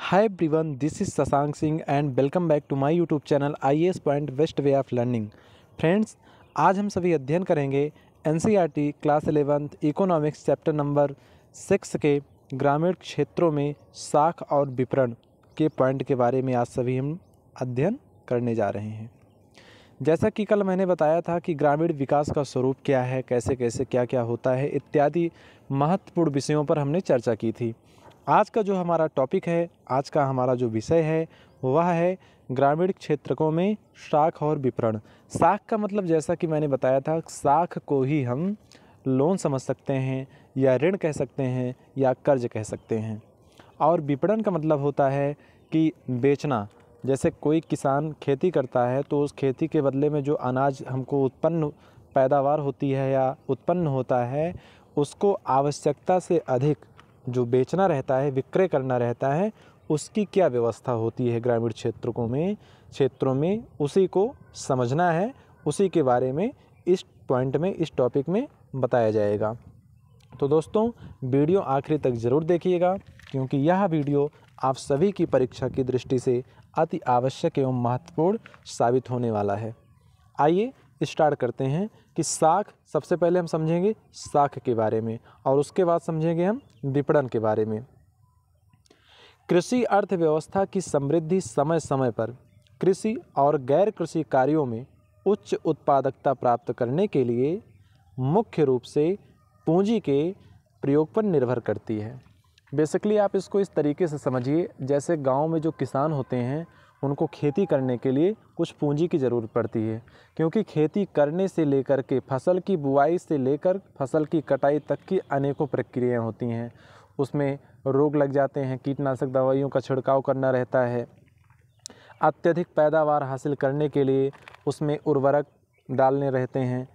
hi everyone this is Shashank Singh and welcome back to my YouTube channel I S point west way of learning friends आज हम सभी अध्ययन करेंगे in class eleventh economics chapter number six के ग्रामीण क्षेत्रों में साख और विपणन के पॉइंट के बारे में आज सभी हम अध्ययन करने जा रहे हैं जैसा कि कल मैंने बताया था कि ग्रामीण विकास का स्वरूप क्या है कैसे कैसे क्या क्या होता है इत्यादि महत्वपूर्ण विषयों पर हमने चर्चा की थी आज का जो हमारा टॉपिक है आज का हमारा जो विषय है वह है ग्रामीण क्षेत्रकों में शाख और विपणन शाख का मतलब जैसा कि मैंने बताया था शाख को ही हम लोन समझ सकते हैं या ऋण कह सकते हैं या कर्ज कह सकते हैं और विपणन का मतलब होता है कि बेचना जैसे कोई किसान खेती करता है तो उस खेती के बदले में जो अनाज हमको उत्पन्न पैदावार होती है या उत्पन्न होता है उसको आवश्यकता से अधिक जो बेचना रहता है विक्रय करना रहता है उसकी क्या व्यवस्था होती है ग्रामीण क्षेत्रों में क्षेत्रों में उसी को समझना है उसी के बारे में इस पॉइंट में इस टॉपिक में बताया जाएगा तो दोस्तों वीडियो आखिरी तक ज़रूर देखिएगा क्योंकि यह वीडियो आप सभी की परीक्षा की दृष्टि से अति आवश्यक एवं महत्वपूर्ण साबित होने वाला है आइए स्टार्ट करते हैं कि साख सबसे पहले हम समझेंगे साख के बारे में और उसके बाद समझेंगे हम विपणन के बारे में कृषि अर्थव्यवस्था की समृद्धि समय समय पर कृषि और गैर कृषि कार्यों में उच्च उत्पादकता प्राप्त करने के लिए मुख्य रूप से पूंजी के प्रयोग पर निर्भर करती है बेसिकली आप इसको इस तरीके से समझिए जैसे गांव में जो किसान होते हैं उनको खेती करने के लिए कुछ पूंजी की ज़रूरत पड़ती है क्योंकि खेती करने से लेकर के फसल की बुआई से लेकर फसल की कटाई तक की अनेकों प्रक्रियाएं होती हैं उसमें रोग लग जाते हैं कीटनाशक दवाइयों का छिड़काव करना रहता है अत्यधिक पैदावार हासिल करने के लिए उसमें उर्वरक डालने रहते हैं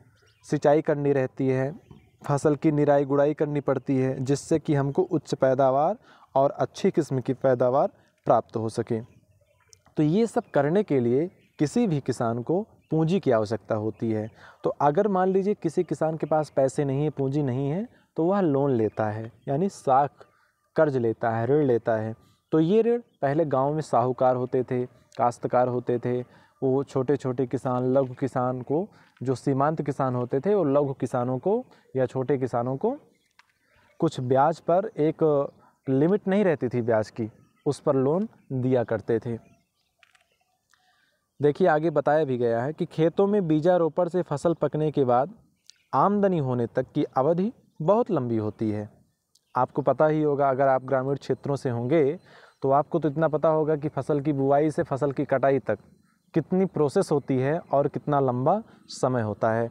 सिंचाई करनी रहती है फसल की निराई गुड़ाई करनी पड़ती है जिससे कि हमको उच्च पैदावार और अच्छी किस्म की पैदावार प्राप्त हो सके तो ये सब करने के लिए किसी भी किसान को पूंजी की आवश्यकता होती है तो अगर मान लीजिए किसी किसान के पास पैसे नहीं है पूंजी नहीं है तो वह लोन लेता है यानी साख कर्ज लेता है ऋण लेता है तो ये ऋण पहले गांव में साहूकार होते थे काश्तकार होते थे वो छोटे छोटे किसान लघु किसान को जो सीमांत किसान होते थे वो लघु किसानों को या छोटे किसानों को कुछ ब्याज पर एक लिमिट नहीं रहती थी ब्याज की उस पर लोन दिया करते थे देखिए आगे बताया भी गया है कि खेतों में बीजारोपण से फसल पकने के बाद आमदनी होने तक की अवधि बहुत लंबी होती है आपको पता ही होगा अगर आप ग्रामीण क्षेत्रों से होंगे तो आपको तो इतना पता होगा कि फसल की बुआई से फसल की कटाई तक कितनी प्रोसेस होती है और कितना लंबा समय होता है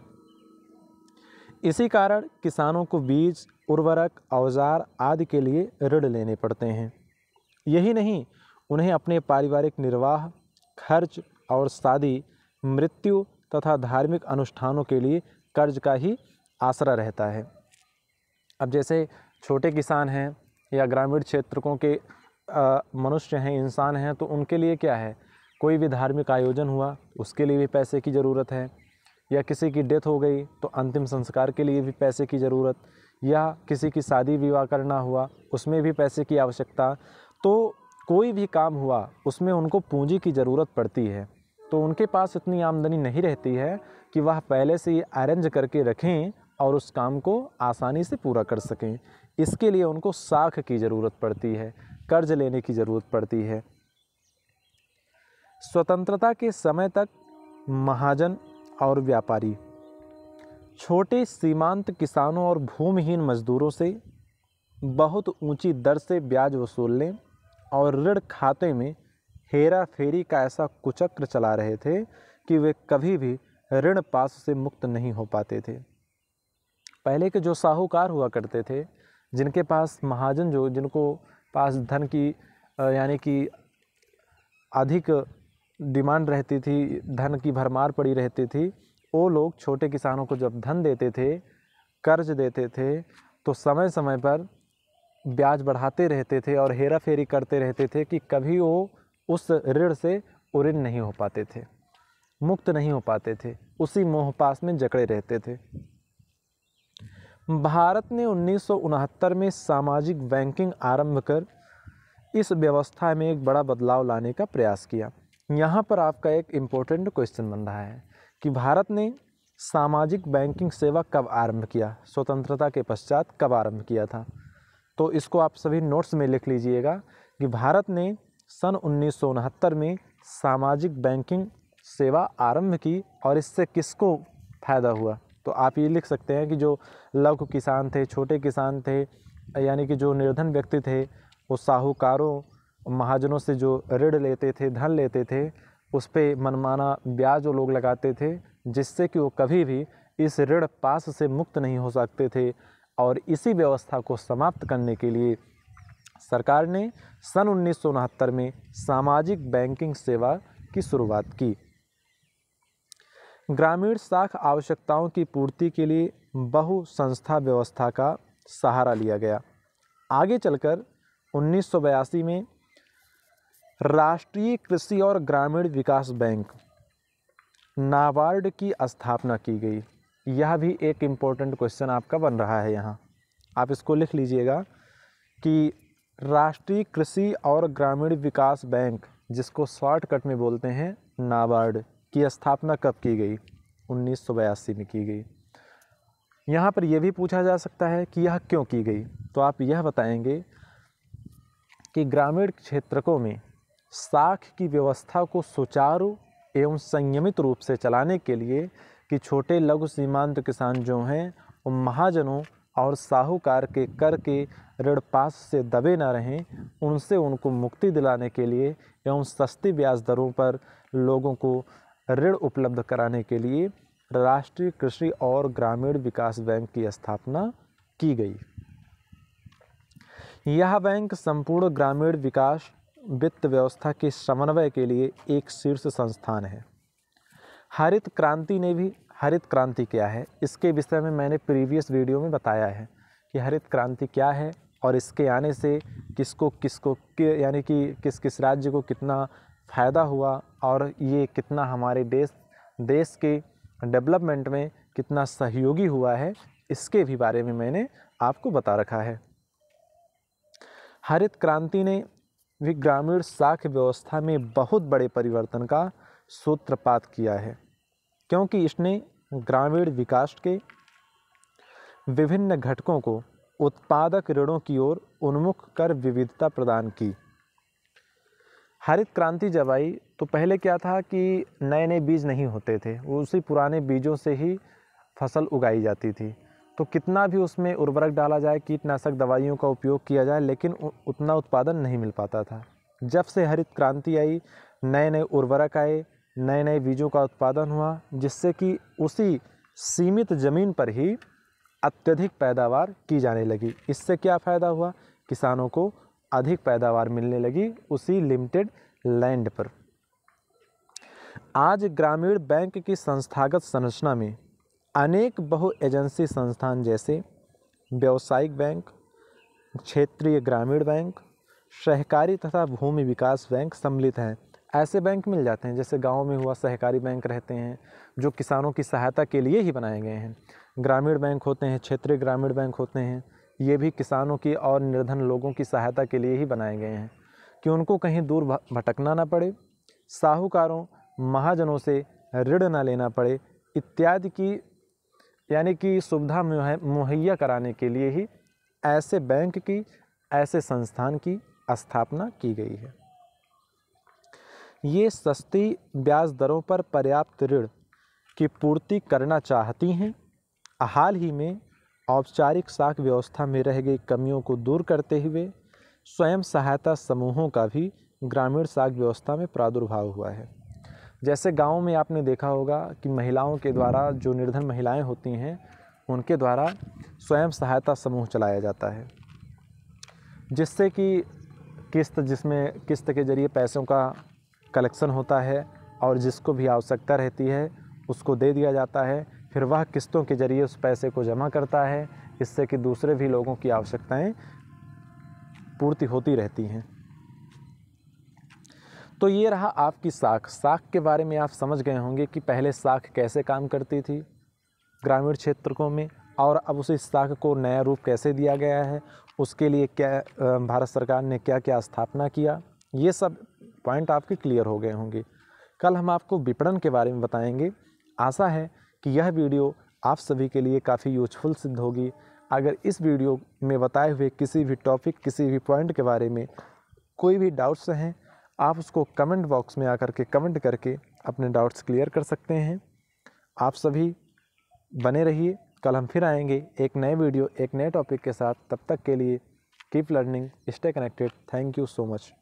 इसी कारण किसानों को बीज उर्वरक औजार आदि के लिए ऋण लेने पड़ते हैं यही नहीं उन्हें अपने पारिवारिक निर्वाह खर्च और शादी मृत्यु तथा धार्मिक अनुष्ठानों के लिए कर्ज का ही आसरा रहता है अब जैसे छोटे किसान हैं या ग्रामीण क्षेत्रों के मनुष्य हैं इंसान हैं तो उनके लिए क्या है कोई भी धार्मिक आयोजन हुआ उसके लिए भी पैसे की ज़रूरत है या किसी की डेथ हो गई तो अंतिम संस्कार के लिए भी पैसे की ज़रूरत या किसी की शादी विवाह करना हुआ उसमें भी पैसे की आवश्यकता तो कोई भी काम हुआ उसमें उनको पूंजी की ज़रूरत पड़ती है तो उनके पास इतनी आमदनी नहीं रहती है कि वह पहले से ही अरेंज करके रखें और उस काम को आसानी से पूरा कर सकें इसके लिए उनको साख की ज़रूरत पड़ती है कर्ज लेने की ज़रूरत पड़ती है स्वतंत्रता के समय तक महाजन और व्यापारी छोटे सीमांत किसानों और भूमिहीन मजदूरों से बहुत ऊंची दर से ब्याज वसूल लें और ऋण खाते में हेरा फेरी का ऐसा कुचक्र चला रहे थे कि वे कभी भी ऋण पास से मुक्त नहीं हो पाते थे पहले के जो साहूकार हुआ करते थे जिनके पास महाजन जो जिनको पास धन की यानी कि अधिक डिमांड रहती थी धन की भरमार पड़ी रहती थी वो लोग छोटे किसानों को जब धन देते थे कर्ज देते थे तो समय समय पर ब्याज बढ़ाते रहते थे और हेरा फेरी करते रहते थे कि कभी वो उस ऋण से उऋण नहीं हो पाते थे मुक्त नहीं हो पाते थे उसी मोहपास में जकड़े रहते थे भारत ने उन्नीस में सामाजिक बैंकिंग आरंभ कर इस व्यवस्था में एक बड़ा बदलाव लाने का प्रयास किया यहाँ पर आपका एक इम्पोर्टेंट क्वेश्चन बन रहा है कि भारत ने सामाजिक बैंकिंग सेवा कब आरंभ किया स्वतंत्रता के पश्चात कब आरंभ किया था तो इसको आप सभी नोट्स में लिख लीजिएगा कि भारत ने सन उन्नीस में सामाजिक बैंकिंग सेवा आरंभ की और इससे किसको फ़ायदा हुआ तो आप ये लिख सकते हैं कि जो लघु किसान थे छोटे किसान थे यानी कि जो निर्धन व्यक्ति थे वो साहूकारों महाजनों से जो ऋण लेते थे धन लेते थे उस पर मनमाना ब्याज वो लोग लगाते थे जिससे कि वो कभी भी इस ऋण पास से मुक्त नहीं हो सकते थे और इसी व्यवस्था को समाप्त करने के लिए सरकार ने सन उन्नीस में सामाजिक बैंकिंग सेवा की शुरुआत की ग्रामीण साख आवश्यकताओं की पूर्ति के लिए बहु संस्था व्यवस्था का सहारा लिया गया आगे चलकर उन्नीस में राष्ट्रीय कृषि और ग्रामीण विकास बैंक नाबार्ड की स्थापना की गई यह भी एक इम्पोर्टेंट क्वेश्चन आपका बन रहा है यहाँ आप इसको लिख लीजिएगा कि राष्ट्रीय कृषि और ग्रामीण विकास बैंक जिसको शॉर्टकट में बोलते हैं नाबार्ड की स्थापना कब की गई उन्नीस में की गई यहाँ पर यह भी पूछा जा सकता है कि यह क्यों की गई तो आप यह बताएंगे कि ग्रामीण क्षेत्रकों में साख की व्यवस्था को सुचारू एवं संयमित रूप से चलाने के लिए कि छोटे लघु सीमांत किसान जो हैं वो महाजनों और साहूकार के कर के ऋण पास से दबे ना रहें उनसे उनको मुक्ति दिलाने के लिए एवं सस्ती ब्याज दरों पर लोगों को ऋण उपलब्ध कराने के लिए राष्ट्रीय कृषि और ग्रामीण विकास बैंक की स्थापना की गई यह बैंक संपूर्ण ग्रामीण विकास वित्त व्यवस्था के समन्वय के लिए एक शीर्ष संस्थान है हरित क्रांति ने भी हरित क्रांति क्या है इसके विषय में मैंने प्रीवियस वीडियो में बताया है कि हरित क्रांति क्या है और इसके आने से किसको किसको कि, यानी कि किस किस राज्य को कितना फ़ायदा हुआ और ये कितना हमारे देश देश के डेवलपमेंट में कितना सहयोगी हुआ है इसके भी बारे में मैंने आपको बता रखा है हरित क्रांति ने भी ग्रामीण साख व्यवस्था में बहुत बड़े परिवर्तन का सूत्रपात किया है क्योंकि इसने ग्रामीण विकास के विभिन्न घटकों को उत्पादक ऋणों की ओर उन्मुख कर विविधता प्रदान की हरित क्रांति जब आई तो पहले क्या था कि नए नए बीज नहीं होते थे वो उसी पुराने बीजों से ही फसल उगाई जाती थी तो कितना भी उसमें उर्वरक डाला जाए कीटनाशक दवाइयों का उपयोग किया जाए लेकिन उतना उत्पादन नहीं मिल पाता था जब से हरित क्रांति आई नए नए उर्वरक आए नए नए बीजों का उत्पादन हुआ जिससे कि उसी सीमित ज़मीन पर ही अत्यधिक पैदावार की जाने लगी इससे क्या फ़ायदा हुआ किसानों को अधिक पैदावार मिलने लगी उसी लिमिटेड लैंड पर आज ग्रामीण बैंक की संस्थागत संरचना में अनेक बहु एजेंसी संस्थान जैसे व्यावसायिक बैंक क्षेत्रीय ग्रामीण बैंक सहकारी तथा भूमि विकास बैंक सम्मिलित हैं ऐसे बैंक मिल जाते हैं जैसे गाँव में हुआ सहकारी बैंक रहते हैं जो किसानों की सहायता के लिए ही बनाए गए हैं ग्रामीण बैंक होते हैं क्षेत्रीय ग्रामीण बैंक होते हैं ये भी किसानों की और निर्धन लोगों की सहायता के लिए ही बनाए गए हैं कि उनको कहीं दूर भटकना ना पड़े साहूकारों महाजनों से ऋण ना लेना पड़े इत्यादि की यानी कि सुविधा मुहैया कराने के लिए ही ऐसे बैंक की ऐसे संस्थान की स्थापना की गई है ये सस्ती ब्याज दरों पर पर्याप्त ऋण की पूर्ति करना चाहती हैं हाल ही में औपचारिक साख व्यवस्था में रह गई कमियों को दूर करते हुए स्वयं सहायता समूहों का भी ग्रामीण साख व्यवस्था में प्रादुर्भाव हुआ है जैसे गाँव में आपने देखा होगा कि महिलाओं के द्वारा जो निर्धन महिलाएं होती हैं उनके द्वारा स्वयं सहायता समूह चलाया जाता है जिससे कि किस्त जिसमें किस्त के ज़रिए पैसों का कलेक्शन होता है और जिसको भी आवश्यकता रहती है उसको दे दिया जाता है फिर वह किस्तों के ज़रिए उस पैसे को जमा करता है इससे कि दूसरे भी लोगों की आवश्यकताएं पूर्ति होती रहती हैं तो ये रहा आपकी साख साख के बारे में आप समझ गए होंगे कि पहले साख कैसे काम करती थी ग्रामीण क्षेत्रों में और अब उसे साख को नया रूप कैसे दिया गया है उसके लिए क्या भारत सरकार ने क्या क्या स्थापना किया ये सब पॉइंट आपके क्लियर हो गए होंगे कल हम आपको विपणन के बारे में बताएंगे आशा है कि यह वीडियो आप सभी के लिए काफ़ी यूजफुल सिद्ध होगी अगर इस वीडियो में बताए हुए किसी भी टॉपिक किसी भी पॉइंट के बारे में कोई भी डाउट्स हैं आप उसको कमेंट बॉक्स में आकर के कमेंट करके अपने डाउट्स क्लियर कर सकते हैं आप सभी बने रहिए कल हम फिर आएंगे एक नए वीडियो एक नए टॉपिक के साथ तब तक के लिए keep learning stay connected thank you so much